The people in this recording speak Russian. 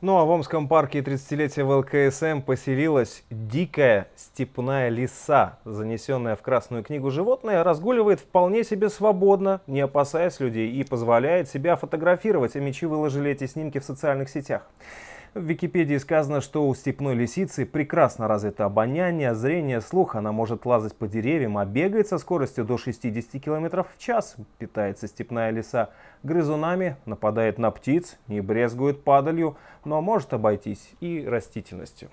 Ну а в Омском парке 30-летия ВЛКСМ поселилась дикая степная лиса, занесенная в Красную книгу животное, разгуливает вполне себе свободно, не опасаясь людей и позволяет себя фотографировать, а мечи выложили эти снимки в социальных сетях. В Википедии сказано, что у степной лисицы прекрасно развито обоняние, зрение, слух. Она может лазать по деревьям, а бегает со скоростью до 60 км в час. Питается степная лиса грызунами, нападает на птиц, не брезгует падалью, но может обойтись и растительностью.